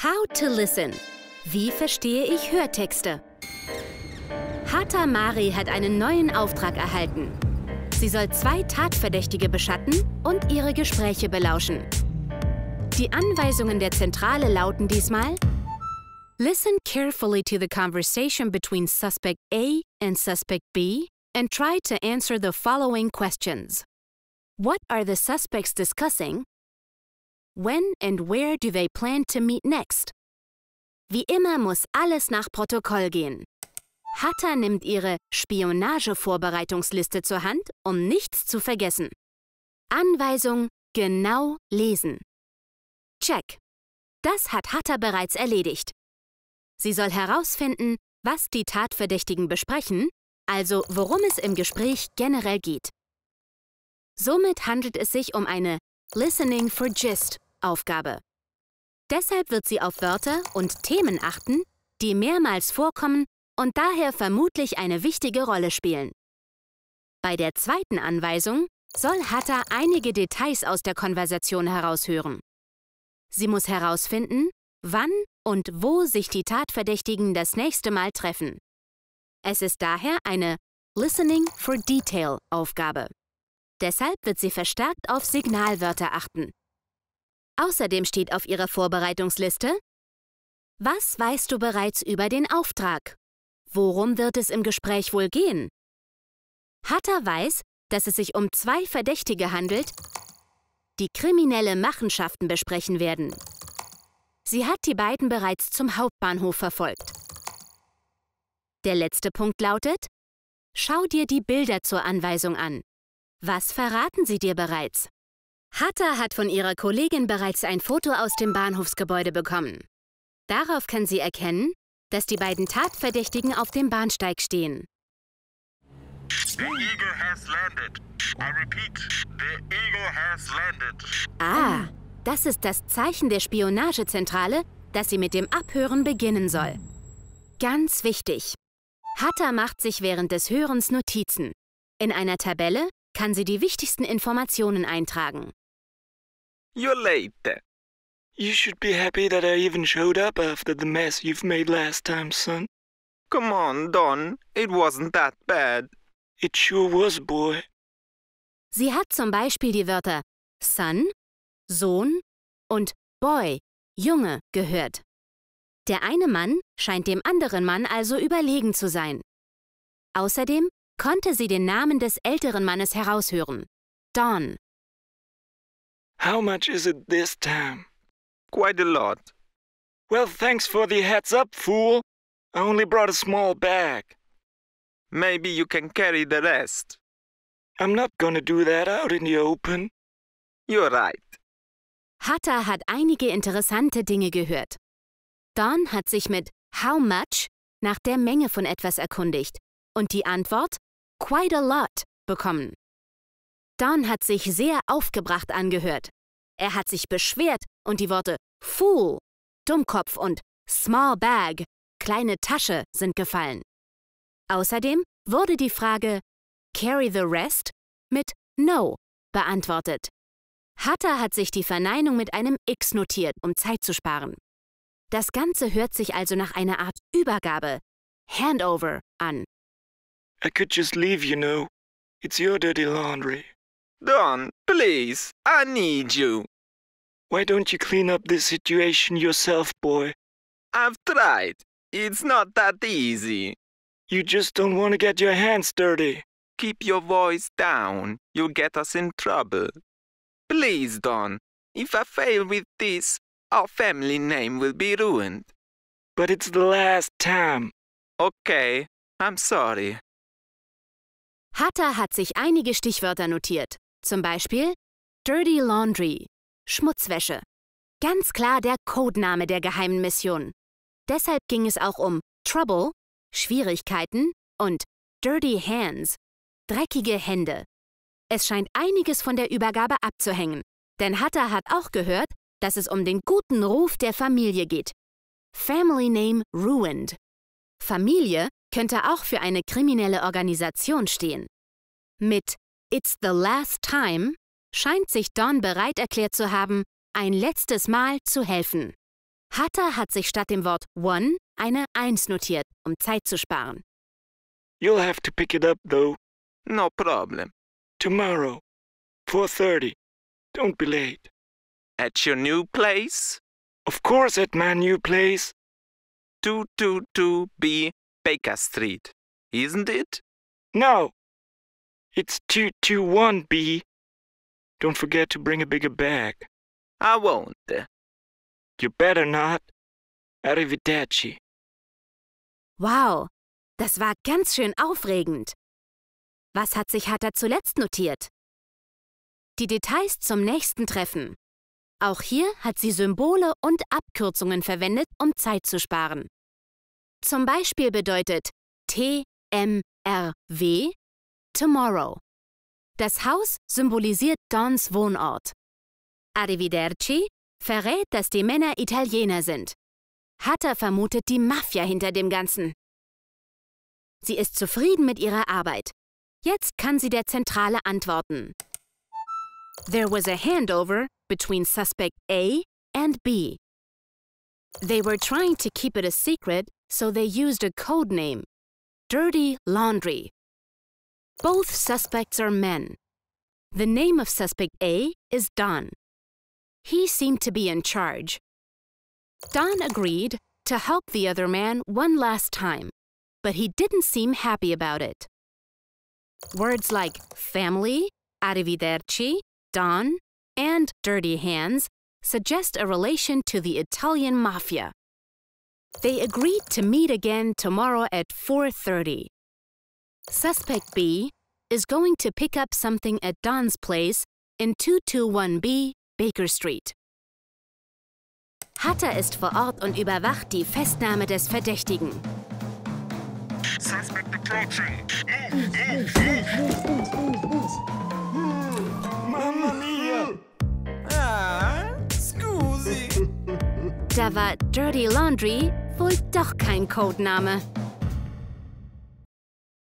How to Listen. Wie verstehe ich Hörtexte? Hata Mari hat einen neuen Auftrag erhalten. Sie soll zwei Tatverdächtige beschatten und ihre Gespräche belauschen. Die Anweisungen der Zentrale lauten diesmal Listen carefully to the conversation between Suspect A and Suspect B and try to answer the following questions. What are the suspects discussing When and where do they plan to meet next? Wie immer muss alles nach Protokoll gehen. Hatta nimmt ihre Spionagevorbereitungsliste zur Hand, um nichts zu vergessen. Anweisung genau lesen. Check. Das hat Hatta bereits erledigt. Sie soll herausfinden, was die Tatverdächtigen besprechen, also worum es im Gespräch generell geht. Somit handelt es sich um eine Listening for Gist Aufgabe. Deshalb wird sie auf Wörter und Themen achten, die mehrmals vorkommen und daher vermutlich eine wichtige Rolle spielen. Bei der zweiten Anweisung soll Hatta einige Details aus der Konversation heraushören. Sie muss herausfinden, wann und wo sich die Tatverdächtigen das nächste Mal treffen. Es ist daher eine Listening for Detail Aufgabe. Deshalb wird sie verstärkt auf Signalwörter achten, Außerdem steht auf Ihrer Vorbereitungsliste, was weißt du bereits über den Auftrag? Worum wird es im Gespräch wohl gehen? Hatter weiß, dass es sich um zwei Verdächtige handelt, die kriminelle Machenschaften besprechen werden. Sie hat die beiden bereits zum Hauptbahnhof verfolgt. Der letzte Punkt lautet, schau dir die Bilder zur Anweisung an. Was verraten sie dir bereits? Hatta hat von ihrer Kollegin bereits ein Foto aus dem Bahnhofsgebäude bekommen. Darauf kann sie erkennen, dass die beiden Tatverdächtigen auf dem Bahnsteig stehen. Repeat, ah, das ist das Zeichen der Spionagezentrale, dass sie mit dem Abhören beginnen soll. Ganz wichtig. Hatta macht sich während des Hörens Notizen. In einer Tabelle kann sie die wichtigsten Informationen eintragen. You're late. You should be happy that I even showed up after the mess you've made last time, son. Come on, Don. It wasn't that bad. It sure was, boy. Sie hat zum Beispiel die Wörter Son, Sohn und Boy, Junge, gehört. Der eine Mann scheint dem anderen Mann also überlegen zu sein. Außerdem konnte sie den Namen des älteren Mannes heraushören. Don. How much is it this time? Quite a lot. Well, thanks for the heads up, fool. I only brought a small bag. Maybe you can carry the rest. I'm not gonna do that out in the open. You're right. Hatta hat einige interessante Dinge gehört. Don hat sich mit How much nach der Menge von etwas erkundigt und die Antwort quite a lot bekommen. Don hat sich sehr aufgebracht angehört. Er hat sich beschwert und die Worte Fool, Dummkopf und Small Bag, kleine Tasche sind gefallen. Außerdem wurde die Frage Carry the rest mit No beantwortet. Hatter hat sich die Verneinung mit einem X notiert, um Zeit zu sparen. Das Ganze hört sich also nach einer Art Übergabe, Handover, an. I could just leave, you know. It's your dirty laundry. Don, please, I need you. Why don't you clean up this situation yourself, boy? I've tried. It's not that easy. You just don't want to get your hands dirty. Keep your voice down. You'll get us in trouble. Please, Don. If I fail with this, our family name will be ruined. But it's the last time. Okay, I'm sorry. Hatter hat sich einige Stichwörter notiert, zum Beispiel Dirty Laundry, Schmutzwäsche. Ganz klar der Codename der geheimen Mission. Deshalb ging es auch um Trouble, Schwierigkeiten und Dirty Hands, dreckige Hände. Es scheint einiges von der Übergabe abzuhängen, denn Hatter hat auch gehört, dass es um den guten Ruf der Familie geht. Family Name Ruined. Familie könnte auch für eine kriminelle Organisation stehen. Mit It's the Last Time scheint sich Don bereit erklärt zu haben, ein letztes Mal zu helfen. Hatter hat sich statt dem Wort One eine Eins notiert, um Zeit zu sparen. You'll have to pick it up, though. No problem. Tomorrow, 4.30. Don't be late. At your new place? Of course at my new place. 222B Baker Street, isn't it? No. It's 221B. Don't forget to bring a bigger bag. I won't. You better not. Arrivederci. Wow, das war ganz schön aufregend. Was hat sich Hatter zuletzt notiert? Die Details zum nächsten Treffen. Auch hier hat sie Symbole und Abkürzungen verwendet, um Zeit zu sparen. Zum Beispiel bedeutet TMRW Tomorrow. Das Haus symbolisiert Dons Wohnort. Arrivederci verrät, dass die Männer Italiener sind. Hatter vermutet die Mafia hinter dem Ganzen. Sie ist zufrieden mit ihrer Arbeit. Jetzt kann sie der Zentrale antworten. There was a handover between suspect A and B. They were trying to keep it a secret so they used a code name, Dirty Laundry. Both suspects are men. The name of suspect A is Don. He seemed to be in charge. Don agreed to help the other man one last time, but he didn't seem happy about it. Words like family, arrivederci, Don, and dirty hands suggest a relation to the Italian mafia. They agreed to meet again tomorrow at 4.30. Suspect B is going to pick up something at Don's place in 221b Baker Street. Hatter ist vor Ort und überwacht die Festnahme des Verdächtigen. Suspect Aber Dirty Laundry wohl doch kein Codename.